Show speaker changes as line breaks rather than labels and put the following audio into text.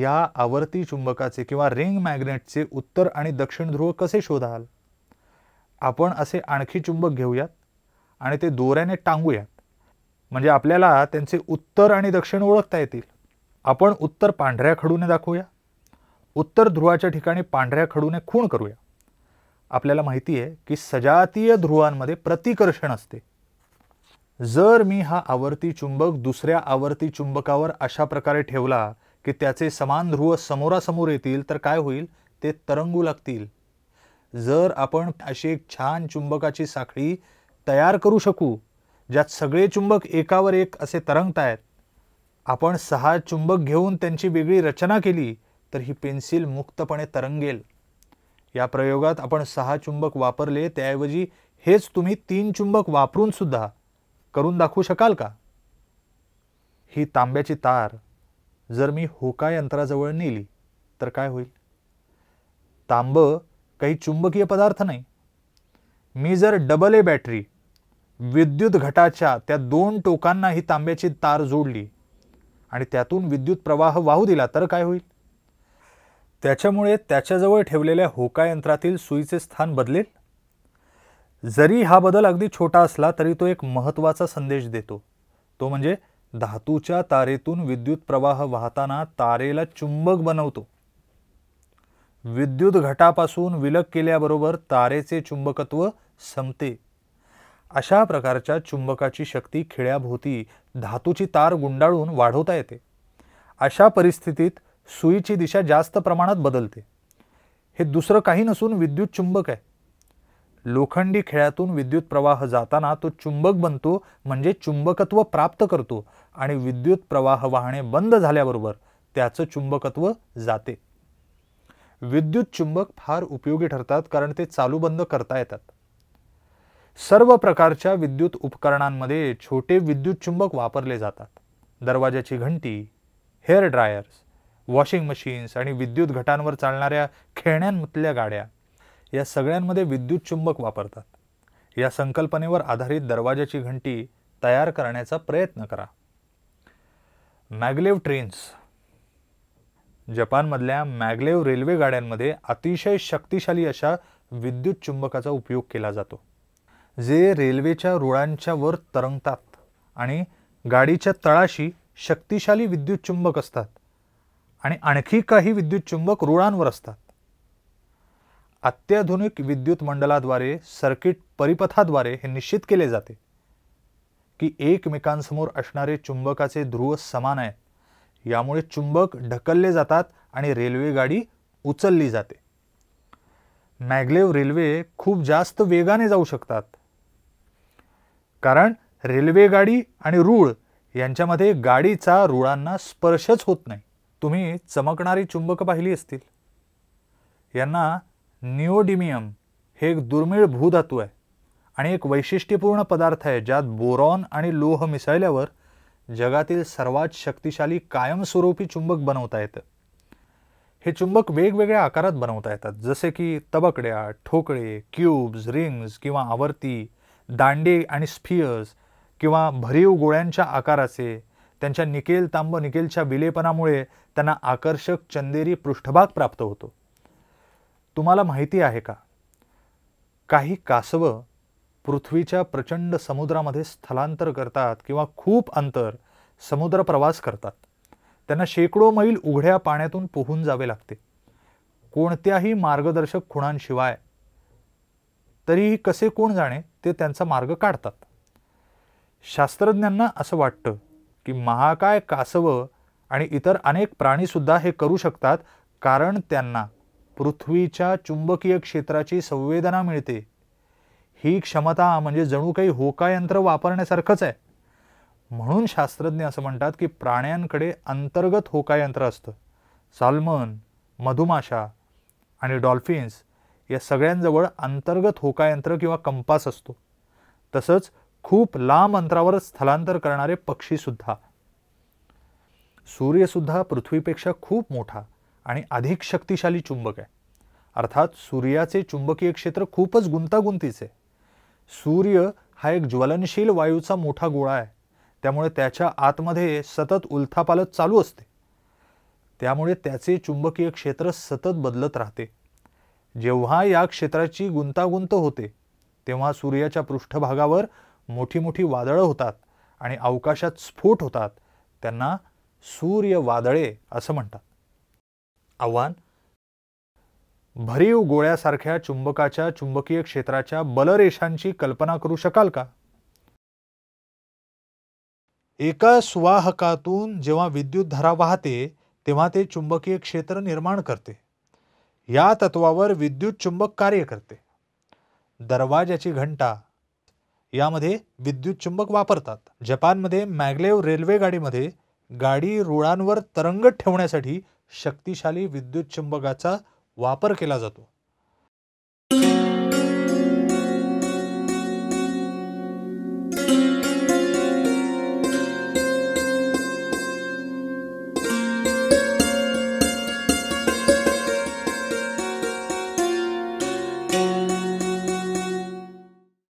या आवर्ती चुंबकाचे किंवा रिंग मॅग्नेटचे उत्तर आणि दक्षिण ध्रुव कसे शोधाल आपण असे आणखी चुंबक घेऊयात आणि ते दोऱ्याने टांगूयात म्हणजे आपल्याला त्यांचे उत्तर आणि दक्षिण ओळखता येतील आपण उत्तर पांढऱ्या खडूने दाखवूया उत्तर ध्रुवाच्या ठिकाणी पांढऱ्या खडूने खूण करूया आपल्याला माहिती आहे की सजातीय ध्रुवांमध्ये प्रतिकर्षण असते जर मी हा आवर्ती चुंबक दुसऱ्या आवर्ती चुंबकावर अशा प्रकारे ठेवला की त्याचे समान ध्रुव समोरासमोर येतील तर काय होईल ते तरंगू लागतील जर आपण अशी एक छान चुंबकाची साखळी तयार करू शकू ज्यात सगळे चुंबक एकावर एक असे आहेत आपण सहा चुंबक घेऊन त्यांची वेगळी रचना केली तर ही पेन्सिल मुक्तपणे तरंगेल या प्रयोगात आपण सहा चुंबक वापरले त्याऐवजी हेच तुम्ही तीन चुंबक वापरून सुद्धा करून दाखवू शकाल का ही तांब्याची तार जर मी होका यंत्राजवळ नेली तर काय होईल तांबं काही चुंबकीय पदार्थ नाही मी जर डबल ए बॅटरी विद्युत घटाच्या त्या दोन टोकांना ही तांब्याची तार जोडली आणि त्यातून विद्युत प्रवाह वाहू दिला तर काय होईल त्याच्यामुळे त्याच्याजवळ ठेवलेल्या होका यंत्रातील सुईचे स्थान बदलेल जरी हा बदल अगदी छोटा असला तरी तो एक महत्त्वाचा संदेश देतो तो म्हणजे धातूच्या तारेतून विद्युत प्रवाह वाहताना तारेला चुंबक बनवतो विद्युत घटापासून विलग केल्याबरोबर तारेचे चुंबकत्व संपते अशा प्रकारच्या चुंबकाची शक्ती खिळ्याभोवती धातूची तार गुंडाळून वाढवता येते अशा परिस्थितीत सुईची दिशा जास्त प्रमाणात बदलते हे दुसरं काही नसून विद्युत चुंबक आहे लोखंडी खेळातून विद्युत प्रवाह जाताना तो चुंबक बनतो म्हणजे चुंबकत्व प्राप्त करतो आणि विद्युत प्रवाह वाहणे बंद झाल्याबरोबर त्याचं चुंबकत्व जाते विद्युत चुंबक फार उपयोगी ठरतात कारण ते चालू बंद करता येतात सर्व प्रकारच्या विद्युत उपकरणांमध्ये छोटे विद्युत चुंबक वापरले जातात दरवाजाची घंटी हेअर ड्रायर्स वॉशिंग मशीन्स आणि विद्युत घटांवर चालणाऱ्या खेळण्यांमधल्या गाड्या या सगळ्यांमध्ये विद्युत चुंबक वापरतात या संकल्पनेवर आधारित दरवाजाची घंटी तयार करण्याचा प्रयत्न करा मॅगलेव ट्रेन्स जपानमधल्या मॅगलेव रेल्वे गाड्यांमध्ये अतिशय शक्तिशाली अशा विद्युत चुंबकाचा उपयोग केला जातो जे रेल्वेच्या रुळांच्या वर तरंगतात आणि गाडीच्या तळाशी शक्तिशाली विद्युत चुंबक असतात आणि आणखी काही विद्युत चुंबक रुळांवर असतात अत्याधुनिक विद्युत मंडळाद्वारे सर्किट परिपथाद्वारे हे निश्चित केले जाते की एकमेकांसमोर असणारे चुंबकाचे ध्रुव समान आहेत यामुळे चुंबक ढकलले जातात आणि रेल्वे गाडी उचलली जाते मॅग्लेव रेल्वे खूप जास्त वेगाने जाऊ शकतात कारण रेल्वे गाडी आणि रूळ यांच्यामध्ये गाडीचा रुळांना स्पर्शच होत नाही तुम्ही चमकणारी चुंबक पाहिली असतील यांना निओडिमियम हे एक दुर्मिळ भूधातू आहे आणि एक वैशिष्ट्यपूर्ण पदार्थ आहे ज्यात बोरॉन आणि लोह मिसळल्यावर जगातील सर्वात शक्तिशाली कायमस्वरूपी चुंबक बनवता येतं हे चुंबक वेगवेगळ्या आकारात बनवता येतात जसे की तबकड्या ठोकळे क्यूब्स रिंग्स किंवा आवर्ती दांडे आणि स्फियर्स किंवा भरीव गोळ्यांच्या आकाराचे त्यांच्या निकेल तांब निकेलच्या विलेपनामुळे त्यांना आकर्षक चंदेरी पृष्ठभाग प्राप्त होतो तुम्हाला माहिती आहे का काही कासवं पृथ्वीच्या प्रचंड समुद्रामध्ये स्थलांतर करतात किंवा खूप अंतर समुद्र प्रवास करतात त्यांना शेकडो मैल उघड्या पाण्यातून पोहून जावे लागते कोणत्याही मार्गदर्शक खुणांशिवाय तरीही कसे कोण जाणे ते त्यांचा मार्ग काढतात शास्त्रज्ञांना असं वाटतं की महाकाय कासवं आणि इतर अनेक प्राणीसुद्धा हे करू शकतात कारण त्यांना पृथ्वीच्या चुंबकीय क्षेत्राची संवेदना मिळते ही क्षमता म्हणजे जणू काही होकायंत्र वापरण्यासारखंच आहे म्हणून शास्त्रज्ञ असं म्हणतात की प्राण्यांकडे अंतर्गत होकायंत्र असतं सालमन मधुमाशा आणि डॉल्फिन्स या सगळ्यांजवळ अंतर्गत होकायंत्र किंवा कंपास असतो तसंच खूप लांब अंतरावर स्थलांतर करणारे पक्षीसुद्धा सूर्यसुद्धा पृथ्वीपेक्षा खूप मोठा आणि अधिक शक्तिशाली चुंबक आहे अर्थात सूर्याचे चुंबकीय क्षेत्र खूपच गुंतागुंतीचे आहे सूर्य हा एक ज्वलनशील वायूचा मोठा गोळा आहे त्यामुळे त्याच्या आतमध्ये सतत उलथापालत चालू असते त्यामुळे त्याचे चुंबकीय क्षेत्र सतत बदलत राहते जेव्हा या क्षेत्राची गुंतागुंत होते तेव्हा सूर्याच्या पृष्ठभागावर मोठी मोठी वादळं होतात आणि अवकाशात स्फोट होतात त्यांना सूर्य वादळे असं म्हणतात आव्हान भरीव गोळ्यासारख्या चुंबकाच्या चुंबकीय क्षेत्राच्या बलरेषांची कल्पना करू शकाल का एका सुवाहकातून जेव्हा विद्युत धारा वाहते तेव्हा ते चुंबकीय क्षेत्र निर्माण करते या तत्वावर विद्युत चुंबक कार्य करते दरवाजाची घंटा यामध्ये विद्युत चुंबक वापरतात जपानमध्ये मॅगलेव रेल्वे गाडीमध्ये गाडी रुळांवर तरंगत ठेवण्यासाठी शक्तिशाली विद्युत चुंबकाचा वापर केला जातो